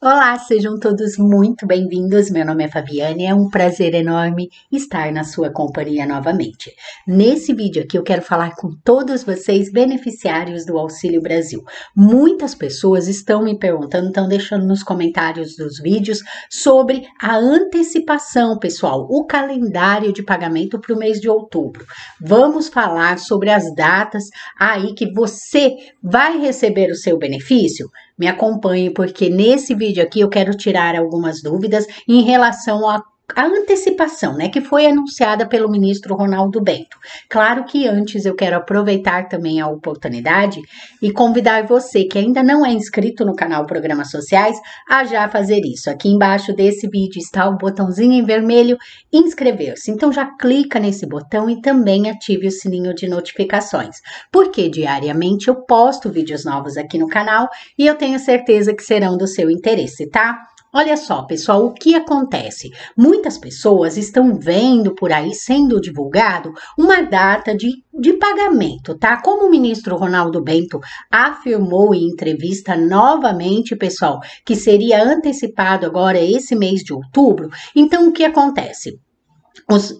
Olá, sejam todos muito bem-vindos. Meu nome é Fabiane, é um prazer enorme estar na sua companhia novamente. Nesse vídeo aqui eu quero falar com todos vocês beneficiários do Auxílio Brasil. Muitas pessoas estão me perguntando, estão deixando nos comentários dos vídeos sobre a antecipação, pessoal, o calendário de pagamento para o mês de outubro. Vamos falar sobre as datas aí que você vai receber o seu benefício? me acompanhe, porque nesse vídeo aqui eu quero tirar algumas dúvidas em relação a a antecipação, né, que foi anunciada pelo ministro Ronaldo Bento. Claro que antes eu quero aproveitar também a oportunidade e convidar você que ainda não é inscrito no canal Programas Sociais a já fazer isso. Aqui embaixo desse vídeo está o botãozinho em vermelho inscrever-se. Então já clica nesse botão e também ative o sininho de notificações, porque diariamente eu posto vídeos novos aqui no canal e eu tenho certeza que serão do seu interesse, tá? Olha só, pessoal, o que acontece? Muitas pessoas estão vendo por aí sendo divulgado uma data de, de pagamento, tá? Como o ministro Ronaldo Bento afirmou em entrevista novamente, pessoal, que seria antecipado agora esse mês de outubro, então o que acontece?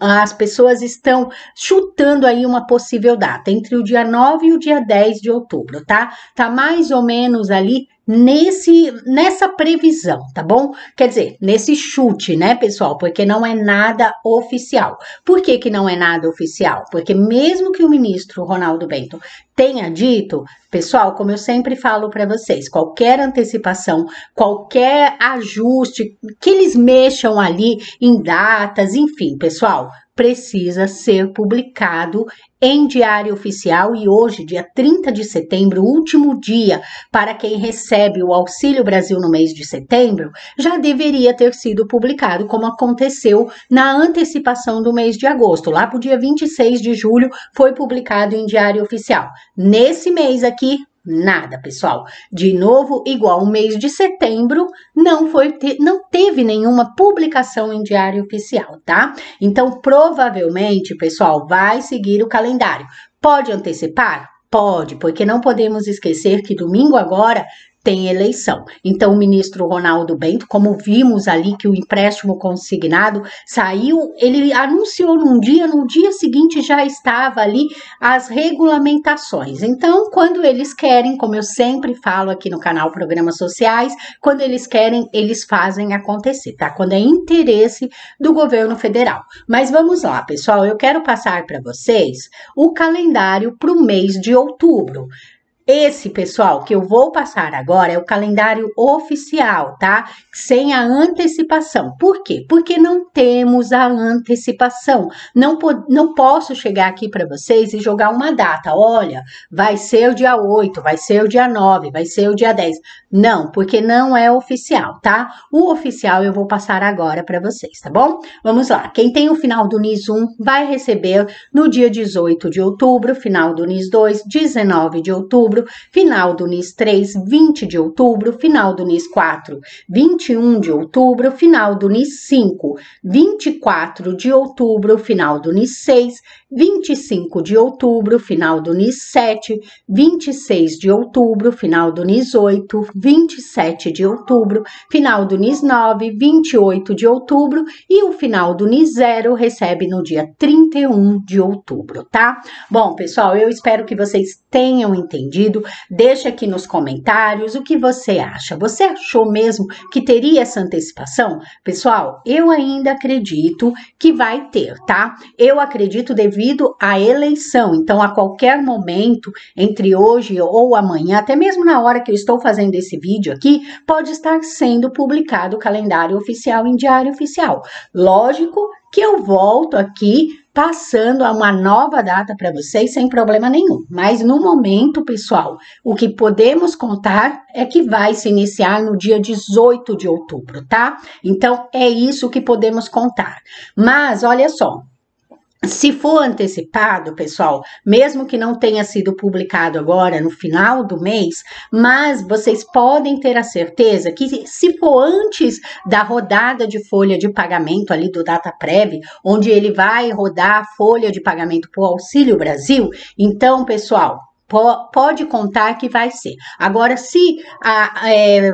as pessoas estão chutando aí uma possível data, entre o dia 9 e o dia 10 de outubro, tá? Tá mais ou menos ali nesse nessa previsão, tá bom? Quer dizer, nesse chute, né, pessoal? Porque não é nada oficial. Por que, que não é nada oficial? Porque mesmo que o ministro Ronaldo Bento tenha dito, pessoal, como eu sempre falo para vocês, qualquer antecipação, qualquer ajuste, que eles mexam ali em datas, enfim, pessoal, precisa ser publicado em Diário Oficial e hoje, dia 30 de setembro, último dia para quem recebe o Auxílio Brasil no mês de setembro, já deveria ter sido publicado, como aconteceu na antecipação do mês de agosto. Lá para o dia 26 de julho foi publicado em Diário Oficial. Nesse mês aqui, nada, pessoal. De novo, igual o mês de setembro, não foi te, não teve nenhuma publicação em diário oficial, tá? Então, provavelmente, pessoal, vai seguir o calendário. Pode antecipar? Pode, porque não podemos esquecer que domingo agora tem eleição. Então, o ministro Ronaldo Bento, como vimos ali que o empréstimo consignado saiu, ele anunciou num dia, no dia seguinte já estava ali as regulamentações. Então, quando eles querem, como eu sempre falo aqui no canal Programas Sociais, quando eles querem, eles fazem acontecer, tá? Quando é interesse do governo federal. Mas vamos lá, pessoal, eu quero passar para vocês o calendário para o mês de outubro. Esse, pessoal, que eu vou passar agora é o calendário oficial, tá? Sem a antecipação. Por quê? Porque não temos a antecipação. Não, po não posso chegar aqui para vocês e jogar uma data. Olha, vai ser o dia 8, vai ser o dia 9, vai ser o dia 10. Não, porque não é oficial, tá? O oficial eu vou passar agora para vocês, tá bom? Vamos lá. Quem tem o final do NIS 1 vai receber no dia 18 de outubro, final do NIS 2, 19 de outubro outubro, final do NIS 3, 20 de outubro, final do NIS 4, 21 de outubro, final do NIS 5, 24 de outubro, final do NIS 6, 25 de outubro, final do NIS 7, 26 de outubro, final do NIS 8, 27 de outubro, final do NIS 9, 28 de outubro e o final do NIS 0 recebe no dia 31 de outubro, tá? Bom, pessoal, eu espero que vocês tenham entendido sentido? Deixa aqui nos comentários o que você acha. Você achou mesmo que teria essa antecipação? Pessoal, eu ainda acredito que vai ter, tá? Eu acredito devido à eleição. Então, a qualquer momento, entre hoje ou amanhã, até mesmo na hora que eu estou fazendo esse vídeo aqui, pode estar sendo publicado o calendário oficial em diário oficial. Lógico que eu volto aqui passando a uma nova data para vocês sem problema nenhum. Mas no momento, pessoal, o que podemos contar é que vai se iniciar no dia 18 de outubro, tá? Então é isso que podemos contar. Mas olha só, se for antecipado, pessoal, mesmo que não tenha sido publicado agora no final do mês, mas vocês podem ter a certeza que se for antes da rodada de folha de pagamento ali do Data DataPrev, onde ele vai rodar a folha de pagamento para o Auxílio Brasil, então, pessoal, pode contar que vai ser. Agora, se a, é,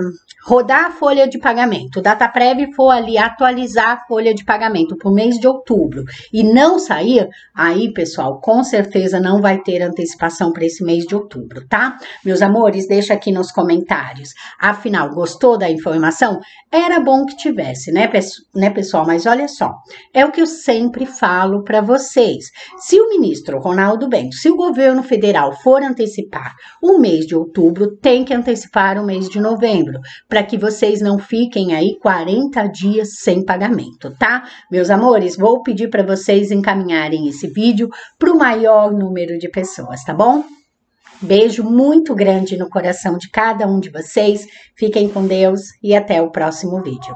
rodar a folha de pagamento, DataPrev for ali atualizar a folha de pagamento para o mês de outubro e não sair, aí, pessoal, com certeza não vai ter antecipação para esse mês de outubro, tá? Meus amores, deixa aqui nos comentários. Afinal, gostou da informação? Era bom que tivesse, né, né pessoal? Mas olha só, é o que eu sempre falo para vocês. Se o ministro Ronaldo Bento, se o governo federal for antecipar o mês de outubro, tem que antecipar o mês de novembro para que vocês não fiquem aí 40 dias sem pagamento, tá? Meus amores, vou pedir para vocês encaminharem esse vídeo para o maior número de pessoas, tá bom? Beijo muito grande no coração de cada um de vocês. Fiquem com Deus e até o próximo vídeo.